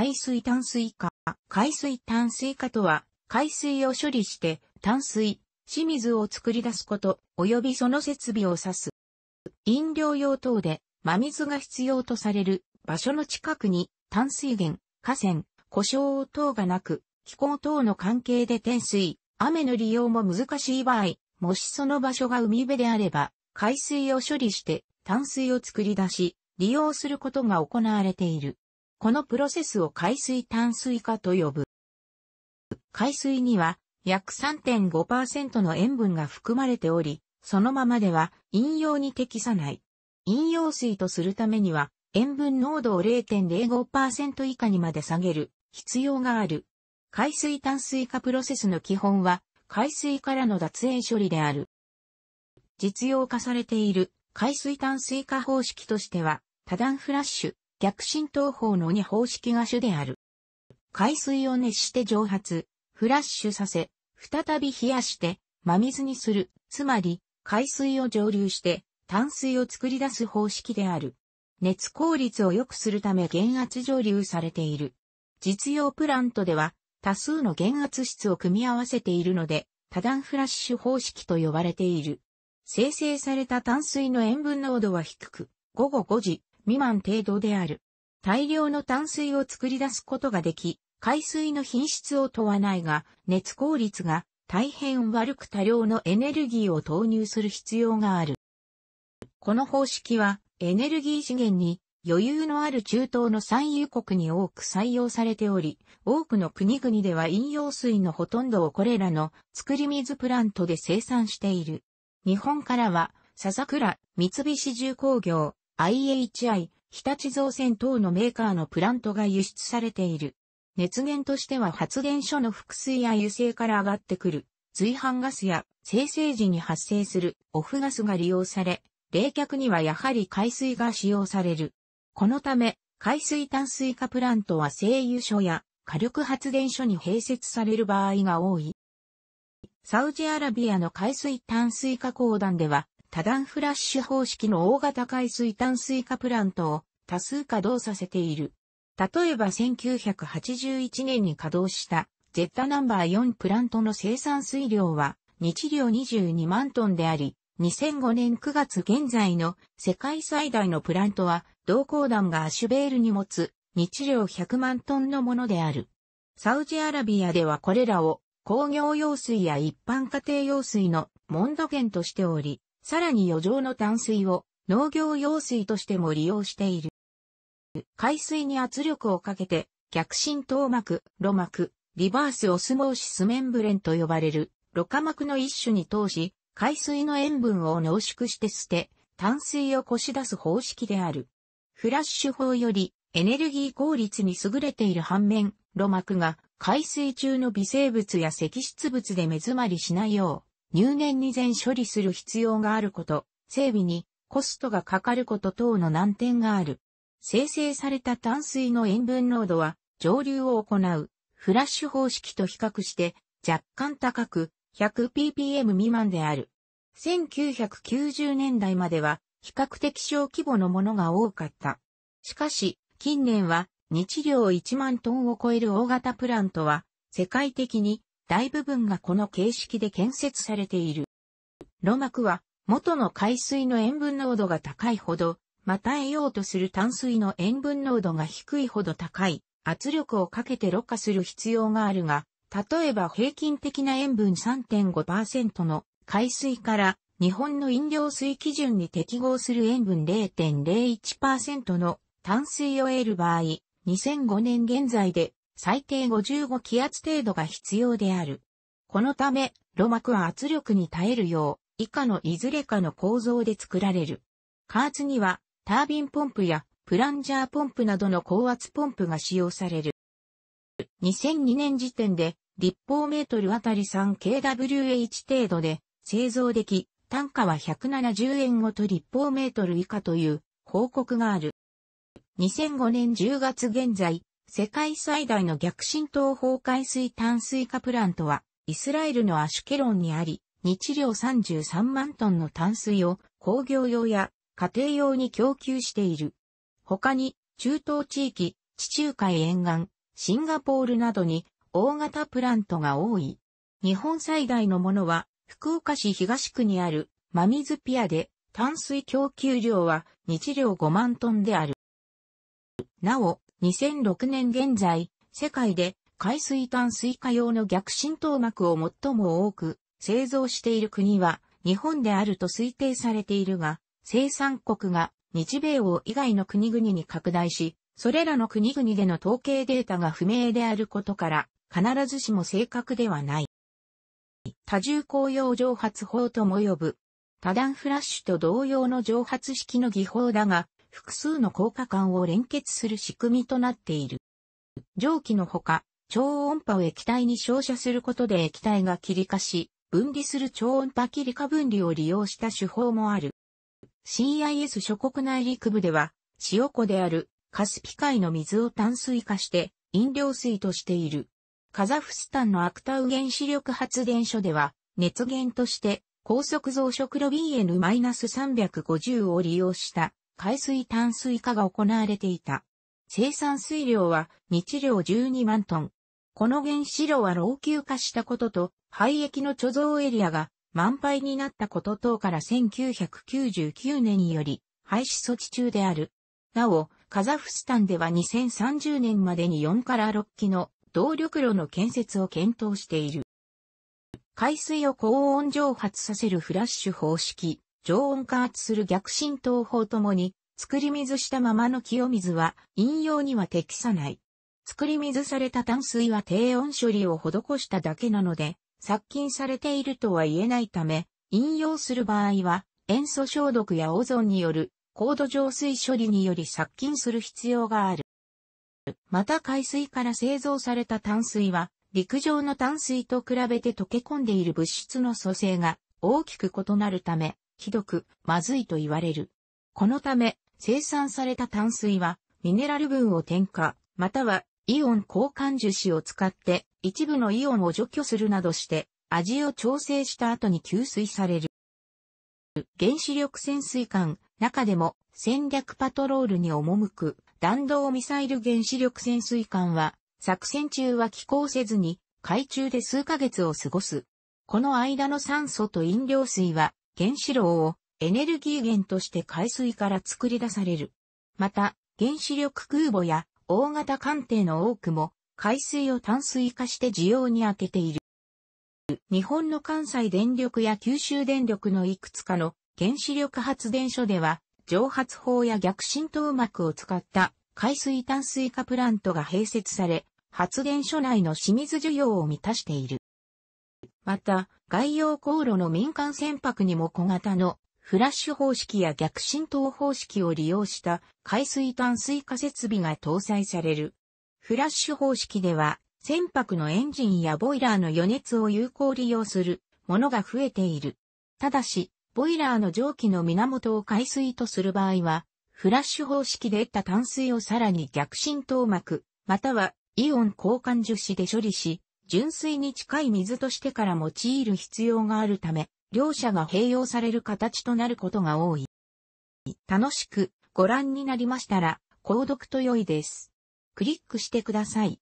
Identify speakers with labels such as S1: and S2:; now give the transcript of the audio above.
S1: 海水淡水化。海水淡水化とは、海水を処理して淡水、清水を作り出すこと、及びその設備を指す。飲料用等で真水が必要とされる場所の近くに淡水源、河川、故障等がなく、気候等の関係で天水、雨の利用も難しい場合、もしその場所が海辺であれば、海水を処理して淡水を作り出し、利用することが行われている。このプロセスを海水淡水化と呼ぶ。海水には約3.5%の塩分が含まれており、そのままでは飲用に適さない。飲用水とするためには塩分濃度を0.05%以下にまで下げる必要がある。海水淡水化プロセスの基本は海水からの脱塩処理である。実用化されている海水淡水化方式としては多段フラッシュ、逆浸透法の2方式が主である。海水を熱して蒸発、フラッシュさせ、再び冷やして、真水にする、つまり、海水を蒸留して、淡水を作り出す方式である。熱効率を良くするため減圧蒸留されている。実用プラントでは、多数の減圧室を組み合わせているので、多段フラッシュ方式と呼ばれている。生成された淡水の塩分濃度は低く、午後5時、未満程度である。大量の淡水を作り出すことができ、海水の品質を問わないが、熱効率が大変悪く多量のエネルギーを投入する必要がある。この方式は、エネルギー資源に余裕のある中東の産油国に多く採用されており、多くの国々では飲用水のほとんどをこれらの作り水プラントで生産している。日本からは、笹倉、三菱重工業、IHI、日立造船等のメーカーのプラントが輸出されている。熱源としては発電所の複水や油性から上がってくる、随伴ガスや生成時に発生するオフガスが利用され、冷却にはやはり海水が使用される。このため、海水淡水化プラントは製油所や火力発電所に併設される場合が多い。サウジアラビアの海水淡水化工団では、多段フラッシュ方式の大型海水淡水化プラントを多数稼働させている。例えば1981年に稼働したゼッタナンバー4プラントの生産水量は日量22万トンであり、2005年9月現在の世界最大のプラントは同鉱団がアシュベールに持つ日量100万トンのものである。サウジアラビアではこれらを工業用水や一般家庭用水のモンド源としており、さらに余剰の淡水を農業用水としても利用している。海水に圧力をかけて、逆浸透膜、路膜、リバースオスモーシスメンブレンと呼ばれる、露化膜の一種に通し、海水の塩分を濃縮して捨て、淡水をこし出す方式である。フラッシュ法よりエネルギー効率に優れている反面、路膜が海水中の微生物や積質物で目詰まりしないよう、入念に全処理する必要があること、整備にコストがかかること等の難点がある。生成された淡水の塩分濃度は蒸留を行うフラッシュ方式と比較して若干高く 100ppm 未満である。1990年代までは比較的小規模のものが多かった。しかし近年は日量1万トンを超える大型プラントは世界的に大部分がこの形式で建設されている。炉膜は、元の海水の塩分濃度が高いほど、また得ようとする淡水の塩分濃度が低いほど高い、圧力をかけてろ過する必要があるが、例えば平均的な塩分3.5%の海水から日本の飲料水基準に適合する塩分0.01%の淡水を得る場合、2005年現在で最低55気圧程度が必要である。このため、炉膜は圧力に耐えるよう、以下のいずれかの構造で作られる。加圧には、タービンポンプやプランジャーポンプなどの高圧ポンプが使用される。2002年時点で、立方メートルあたり 3kWh 程度で製造でき、単価は170円ごと立方メートル以下という報告がある。2005年10月現在、世界最大の逆浸透崩壊水炭水化プラントは、イスラエルのアシュケロンにあり、日量33万トンの淡水を工業用や家庭用に供給している。他に、中東地域、地中海沿岸、シンガポールなどに大型プラントが多い。日本最大のものは、福岡市東区にある真水ピアで、淡水供給量は日量5万トンである。なお、2006年現在、世界で海水炭水化用の逆浸透膜を最も多く製造している国は日本であると推定されているが、生産国が日米欧以外の国々に拡大し、それらの国々での統計データが不明であることから、必ずしも正確ではない。多重公用蒸発法とも呼ぶ。多段フラッシュと同様の蒸発式の技法だが、複数の効果管を連結する仕組みとなっている。蒸気のほか、超音波を液体に照射することで液体が切り化し、分離する超音波切り化分離を利用した手法もある。CIS 諸国内陸部では、塩湖であるカスピ海の水を淡水化して飲料水としている。カザフスタンのアクタウ原子力発電所では、熱源として高速増殖ロビー N-350 を利用した海水淡水化が行われていた。生産水量は日量12万トン。この原子炉は老朽化したことと、廃液の貯蔵エリアが満杯になったこと等から1999年により廃止措置中である。なお、カザフスタンでは2030年までに4から6基の動力炉の建設を検討している。海水を高温蒸発させるフラッシュ方式。常温加圧する逆浸透法ともに、作り水したままの清水は飲用には適さない。作り水された淡水は低温処理を施しただけなので、殺菌されているとは言えないため、飲用する場合は塩素消毒やオゾンによる高度浄水処理により殺菌する必要がある。また海水から製造された淡水は陸上の淡水と比べて溶け込んでいる物質の組成が大きく異なるためひどく、まずいと言われる。このため、生産された淡水は、ミネラル分を添加、または、イオン交換樹脂を使って、一部のイオンを除去するなどして、味を調整した後に吸水される。原子力潜水艦、中でも戦略パトロールに赴く弾道ミサイル原子力潜水艦は、作戦中は寄港せずに、海中で数ヶ月を過ごす。この間の酸素と飲料水は、原子炉をエネルギー源として海水から作り出される。また、原子力空母や大型艦艇の多くも海水を淡水化して需要に当てている。日本の関西電力や九州電力のいくつかの原子力発電所では蒸発法や逆浸透膜を使った海水淡水化プラントが併設され、発電所内の清水需要を満たしている。また、外洋航路の民間船舶にも小型のフラッシュ方式や逆浸透方式を利用した海水淡水化設備が搭載される。フラッシュ方式では、船舶のエンジンやボイラーの余熱を有効利用するものが増えている。ただし、ボイラーの蒸気の源を海水とする場合は、フラッシュ方式で得た淡水をさらに逆浸透膜、またはイオン交換樹脂で処理し、純粋に近い水としてから用いる必要があるため、両者が併用される形となることが多い。楽しくご覧になりましたら、購読と良いです。クリックしてください。